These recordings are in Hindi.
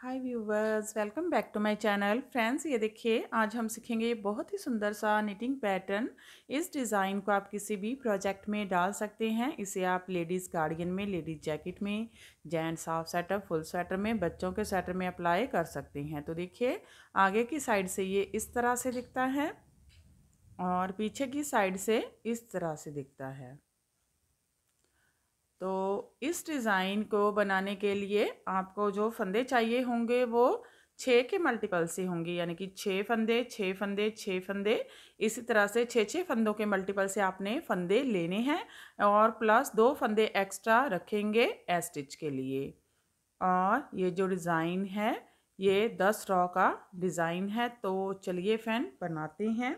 hi viewers welcome back to my channel friends ये देखिए आज हम सीखेंगे बहुत ही सुंदर सा निटिंग पैटर्न इस डिज़ाइन को आप किसी भी प्रोजेक्ट में डाल सकते हैं इसे आप लेडीज़ गार्डियन में लेडीज़ जैकेट में gents half sweater full sweater में बच्चों के स्वेटर में अप्लाई कर सकते हैं तो देखिए आगे की साइड से ये इस तरह से दिखता है और पीछे की साइड से इस तरह से दिखता है तो इस डिज़ाइन को बनाने के लिए आपको जो फंदे चाहिए होंगे वो छः के मल्टीपल से होंगे यानी कि छः फंदे छः फंदे छः फंदे इसी तरह से छः छः फंदों के मल्टीपल से आपने फंदे लेने हैं और प्लस दो फंदे एक्स्ट्रा रखेंगे एस्टिच के लिए और ये जो डिज़ाइन है ये दस रॉ का डिज़ाइन है तो चलिए फैन बनाते हैं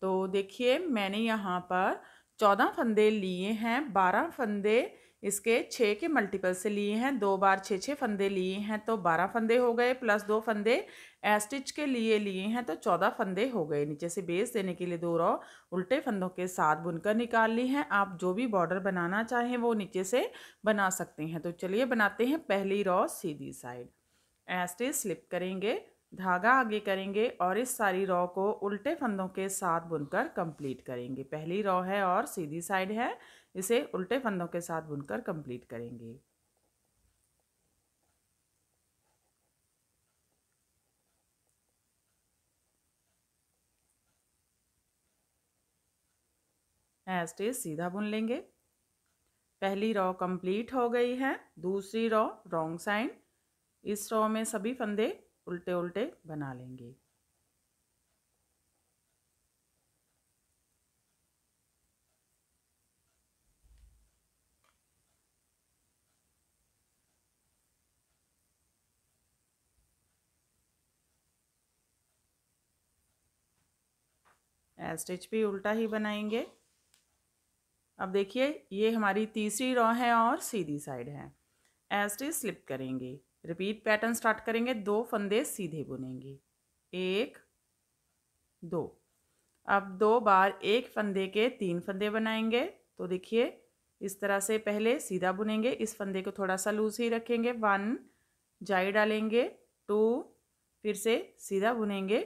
तो देखिए मैंने यहाँ पर चौदह फंदे लिए हैं बारह फंदे इसके छः के मल्टीपल से लिए हैं दो बार छः छः फंदे लिए हैं तो बारह फंदे हो गए प्लस दो फंदे एस्टिच के लिए लिए हैं तो चौदह फंदे हो गए नीचे से बेस देने के लिए दो रॉ उल्टे फंदों के साथ बुनकर निकाल ली हैं आप जो भी बॉर्डर बनाना चाहें वो नीचे से बना सकते हैं तो चलिए बनाते हैं पहली रॉ सीधी साइड एस्टिच स्लिप करेंगे धागा आगे करेंगे और इस सारी रॉ को उल्टे फंदों के साथ बुनकर कंप्लीट करेंगे पहली रॉ है और सीधी साइड है इसे उल्टे फंदों के साथ बुनकर कंप्लीट करेंगे एस्टेज सीधा बुन लेंगे पहली रॉ कंप्लीट हो गई है दूसरी रॉ रॉन्ग साइड इस रॉ में सभी फंदे उल्टे उल्टे बना लेंगे स्टिच भी उल्टा ही बनाएंगे अब देखिए ये हमारी तीसरी रॉ है और सीधी साइड है एस्टिच स्लिप करेंगे रिपीट पैटर्न स्टार्ट करेंगे दो फंदे सीधे बुनेंगे एक दो अब दो बार एक फंदे के तीन फंदे बनाएंगे तो देखिए इस तरह से पहले सीधा बुनेंगे इस फंदे को थोड़ा सा लूज ही रखेंगे वन जाई डालेंगे टू फिर से सीधा बुनेंगे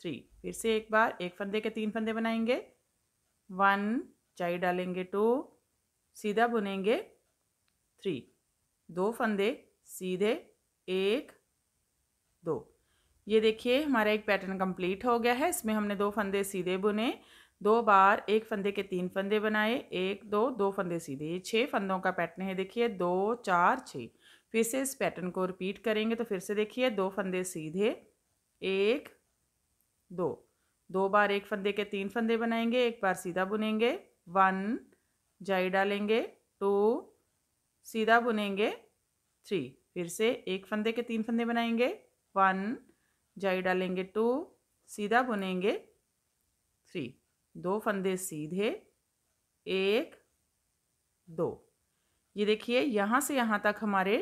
थ्री फिर से एक बार एक फंदे के तीन फंदे बनाएंगे वन जाई डालेंगे टू सीधा बुनेंगे थ्री दो फंदे सीधे एक दो ये देखिए हमारा एक पैटर्न कंप्लीट हो गया है इसमें हमने दो फंदे सीधे बुने दो बार एक फंदे के तीन फंदे बनाए एक दो दो फंदे सीधे ये छः फंदों का पैटर्न है देखिए दो चार छः फिर से इस पैटर्न को रिपीट करेंगे तो फिर से देखिए दो फंदे सीधे एक दो दो बार एक फंदे के तीन फंदे बनाएंगे एक बार सीधा बुनेंगे वन जाई डालेंगे टू सीधा बुनेंगे थ्री फिर से एक फंदे के तीन फंदे बनाएंगे वन जाई डालेंगे टू सीधा बुनेंगे थ्री दो फंदे सीधे एक दो ये देखिए यहाँ से यहाँ तक हमारे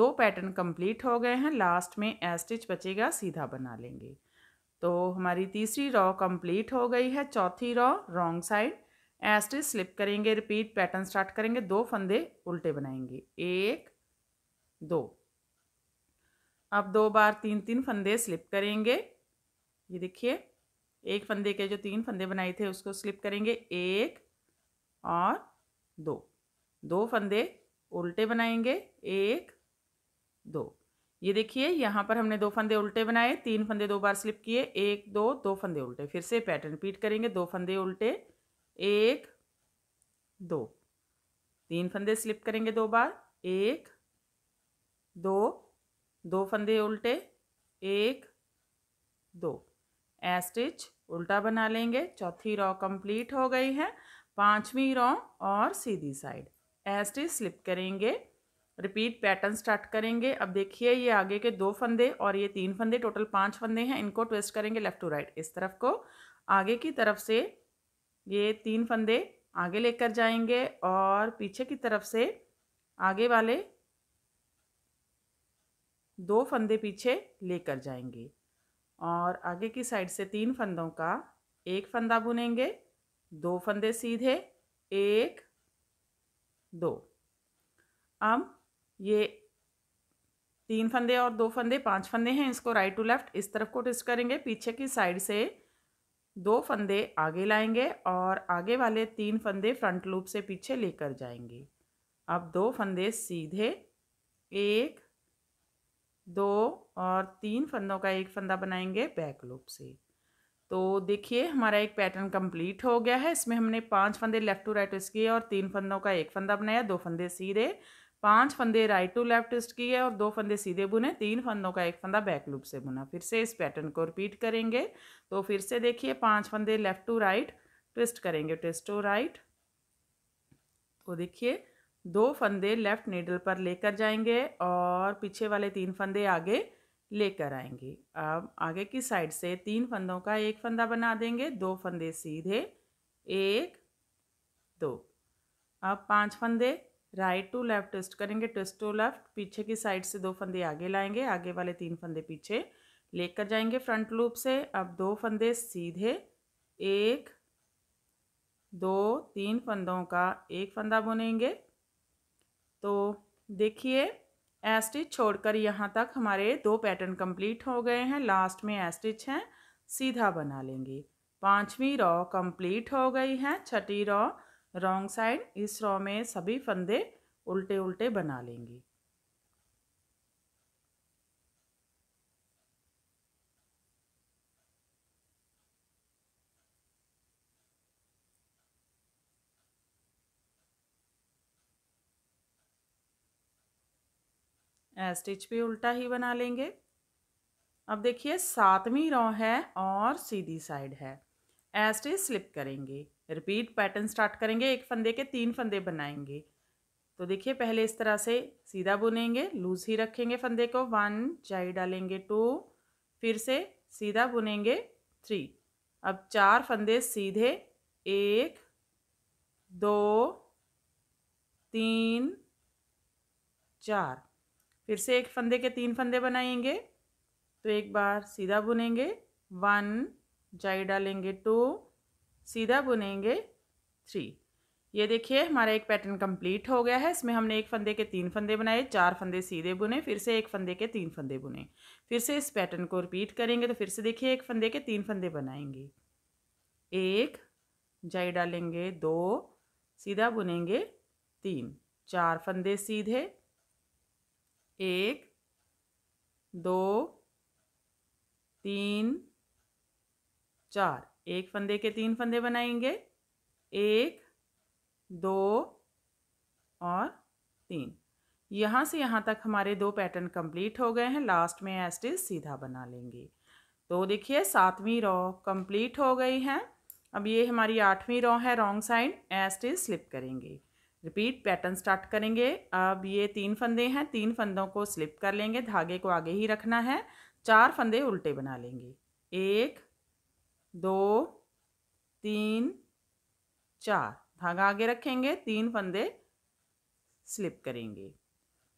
दो पैटर्न कंप्लीट हो गए हैं लास्ट में एस्टिच बचेगा सीधा बना लेंगे तो हमारी तीसरी रॉ कंप्लीट हो गई है चौथी row wrong side stitch slip करेंगे रिपीट पैटर्न स्टार्ट करेंगे दो फंदे उल्टे बनाएंगे एक दो अब दो बार तीन तीन फंदे स्लिप करेंगे ये देखिए एक फंदे के जो तीन फंदे बनाए थे उसको स्लिप करेंगे एक और दो दो फंदे उल्टे बनाएंगे एक दो ये देखिए यहाँ पर हमने दो फंदे उल्टे बनाए तीन फंदे दो बार स्लिप किए एक दो दो फंदे उल्टे फिर से पैटर्न रिपीट करेंगे दो फंदे उल्टे एक दो तीन फंदे स्लिप करेंगे दो बार एक दो दो फंदे उल्टे एक दो स्टिच उल्टा बना लेंगे चौथी रॉ कंप्लीट हो गई है पांचवी रॉ और सीधी साइड स्टिच स्लिप करेंगे रिपीट पैटर्न स्टार्ट करेंगे अब देखिए ये आगे के दो फंदे और ये तीन फंदे टोटल पांच फंदे हैं इनको ट्विस्ट करेंगे लेफ्ट टू राइट इस तरफ को आगे की तरफ से ये तीन फंदे आगे लेकर जाएंगे और पीछे की तरफ से आगे वाले दो फंदे पीछे लेकर जाएंगे और आगे की साइड से तीन फंदों का एक फंदा बुनेंगे दो फंदे सीधे एक दो अब ये तीन फंदे और दो फंदे पांच फंदे हैं इसको राइट टू लेफ्ट इस तरफ को ट्विस्ट करेंगे पीछे की साइड से दो फंदे आगे लाएंगे और आगे वाले तीन फंदे फ्रंट लूप से पीछे लेकर जाएंगे अब दो फंदे सीधे एक दो और तीन फंदों का एक फंदा बनाएंगे बैक लूप से तो देखिए हमारा एक पैटर्न कंप्लीट हो गया है इसमें हमने पांच फंदे लेफ़्ट टू राइट ट्विस्ट किए और तीन फंदों का एक फंदा बनाया दो फंदे सीधे पांच फंदे राइट टू लेफ्ट ट्विस्ट किए और दो फंदे सीधे बुने तीन फंदों का एक फंदा बैक लूप से बुना फिर से इस पैटर्न को रिपीट करेंगे तो फिर से देखिए पांच फंदे लेफ़्ट टू राइट ट्विस्ट करेंगे ट्विस्ट टू राइट तो देखिए दो फंदे लेफ़्ट नीडल पर लेकर जाएंगे और पीछे वाले तीन फंदे आगे लेकर आएंगे अब आगे की साइड से तीन फंदों का एक फंदा बना देंगे दो फंदे सीधे एक दो अब पांच फंदे राइट टू लेफ्ट ट्विस्ट करेंगे ट्विस्ट टू लेफ्ट पीछे की साइड से दो फंदे आगे लाएंगे आगे वाले तीन फंदे पीछे लेकर जाएंगे फ्रंट लूप से अब दो फंदे सीधे एक दो तीन फंदों का एक फंदा बुनेंगे तो देखिए एस्टिच छोड़कर यहाँ तक हमारे दो पैटर्न कंप्लीट हो गए हैं लास्ट में एस्टिच हैं सीधा बना लेंगे पांचवी रॉ कंप्लीट हो गई है छठी रॉ रॉन्ग साइड इस रॉ में सभी फंदे उल्टे उल्टे बना लेंगी स्टिच भी उल्टा ही बना लेंगे अब देखिए सातवीं रो है और सीधी साइड है एस्टिच स्लिप करेंगे रिपीट पैटर्न स्टार्ट करेंगे एक फंदे के तीन फंदे बनाएंगे तो देखिए पहले इस तरह से सीधा बुनेंगे लूज ही रखेंगे फंदे को वन चाई डालेंगे टू फिर से सीधा बुनेंगे थ्री अब चार फंदे सीधे एक दो तीन चार फिर से एक फंदे के तीन फंदे बनाएंगे तो एक बार सीधा बुनेंगे वन जाई डालेंगे टू सीधा बुनेंगे थ्री ये देखिए हमारा एक पैटर्न कंप्लीट हो गया है इसमें हमने एक फंदे के तीन फंदे बनाए चार फंदे सीधे बुने फिर से एक फंदे के तीन फंदे बुने फिर से इस पैटर्न को रिपीट करेंगे तो फिर से देखिए एक फंदे के तीन फंदे बनाएंगे एक जाई डालेंगे दो सीधा बुनेंगे तीन चार फंदे सीधे एक दो तीन चार एक फंदे के तीन फंदे बनाएंगे एक दो और तीन यहाँ से यहाँ तक हमारे दो पैटर्न कंप्लीट हो गए हैं लास्ट में एस्टिज सीधा बना लेंगे तो देखिए सातवीं रॉ कंप्लीट हो गई है अब ये हमारी आठवीं रॉ है रॉन्ग साइड एस्टिज स्लिप करेंगे रिपीट पैटर्न स्टार्ट करेंगे अब ये तीन फंदे हैं तीन फंदों को स्लिप कर लेंगे धागे को आगे ही रखना है चार फंदे उल्टे बना लेंगे एक दो तीन चार धागा आगे रखेंगे तीन फंदे स्लिप करेंगे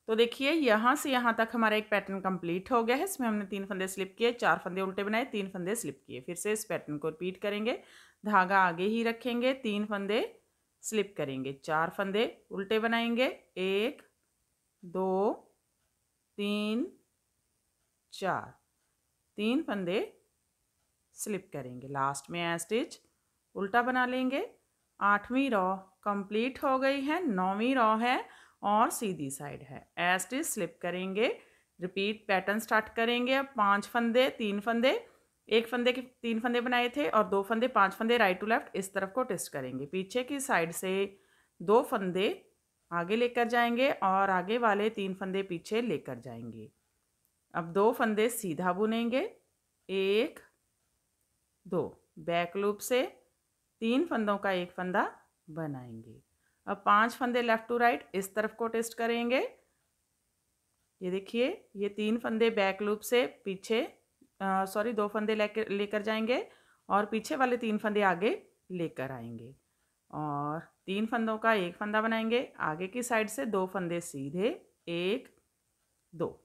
तो देखिए यहाँ से यहाँ तक हमारा एक पैटर्न कंप्लीट हो गया है इसमें हमने तीन फंदे स्लिप किए चार फंदे उल्टे बनाए तीन फंदे स्लिप किए फिर से इस पैटर्न को रिपीट करेंगे धागा आगे ही रखेंगे तीन फंदे स्लिप करेंगे चार फंदे उल्टे बनाएंगे एक दो तीन चार तीन फंदे स्लिप करेंगे लास्ट में ए स्टिच उल्टा बना लेंगे आठवीं रॉ कंप्लीट हो गई है नौवीं रॉ है और सीधी साइड है ए स्टिच स्लिप करेंगे रिपीट पैटर्न स्टार्ट करेंगे अब पांच फंदे तीन फंदे एक फंदे के तीन फंदे बनाए थे और दो फंदे पांच फंदे राइट टू लेफ्ट इस तरफ को टेस्ट करेंगे पीछे की साइड से दो फंदे आगे लेकर जाएंगे और आगे वाले तीन फंदे पीछे लेकर जाएंगे अब दो फंदे सीधा बुनेंगे एक दो बैक लूप से तीन फंदों का एक फंदा बनाएंगे अब पांच फंदे लेफ़्ट टू राइट इस तरफ को टेस्ट करेंगे ये देखिए ये तीन फंदे बैक लूप से पीछे सॉरी दो फंदे लेकर लेकर जाएंगे और पीछे वाले तीन फंदे आगे लेकर आएंगे और तीन फंदों का एक फंदा बनाएंगे आगे की साइड से दो फंदे सीधे एक दो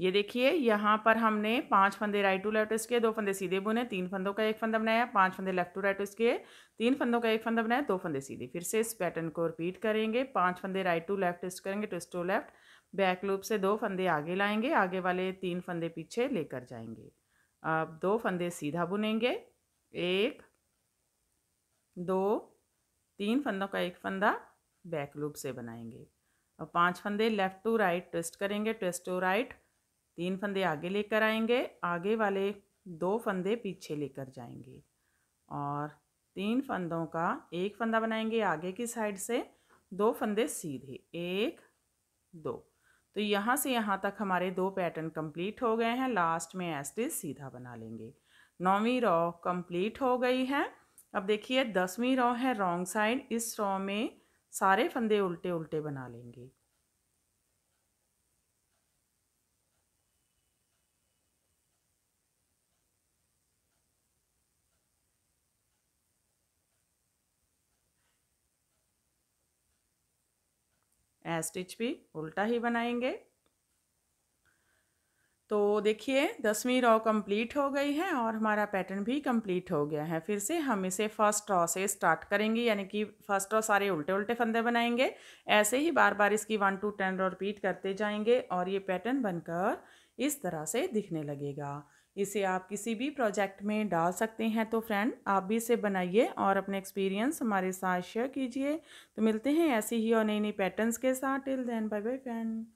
ये देखिए यहाँ पर हमने पांच फंदे राइट टू लेफ्ट इसके दो फंदे सीधे बुने तीन फंदों का एक फंदा बनाया पांच फंदे लेफ्ट टू राइट इसके तीन फंदों का एक फंदा बनाया दो फंदे सीधे फिर से इस पैटर्न को रिपीट करेंगे पांच फंदे राइट टू लेफ्ट ट्विस्ट करेंगे twist to left back loop से दो फंदे आगे लाएंगे आगे वाले तीन फंदे पीछे लेकर जाएंगे अब दो फंदे सीधा बुनेंगे एक दो तीन फंदों का एक फंदा बैक लूप से बनाएंगे और पांच फंदे लेफ़्ट टू राइट ट्विस्ट करेंगे ट्विस्ट टू राइट तीन फंदे आगे लेकर आएंगे आगे वाले दो फंदे पीछे लेकर जाएंगे और तीन फंदों का एक फंदा बनाएंगे आगे की साइड से दो फंदे सीधे एक दो तो यहाँ से यहाँ तक हमारे दो पैटर्न कंप्लीट हो गए हैं लास्ट में एस्टिस सीधा बना लेंगे नौवीं रॉ कंप्लीट हो गई है अब देखिए दसवीं रॉ है रॉन्ग साइड इस रॉ में सारे फंदे उल्टे उल्टे बना लेंगे स्टिच भी उल्टा ही बनाएंगे तो देखिए दसवीं रॉ कंप्लीट हो गई है और हमारा पैटर्न भी कंप्लीट हो गया है फिर से हम इसे फर्स्ट रॉ से स्टार्ट करेंगे यानी कि फर्स्ट रॉ सारे उल्टे उल्टे फंदे बनाएंगे ऐसे ही बार बार इसकी one two ten row repeat करते जाएंगे और ये पैटर्न बनकर इस तरह से दिखने लगेगा इसे आप किसी भी प्रोजेक्ट में डाल सकते हैं तो फ्रेंड आप भी इसे बनाइए और अपने एक्सपीरियंस हमारे साथ शेयर कीजिए तो मिलते हैं ऐसी ही और नई नई पैटर्न्स के साथ till then bye bye friend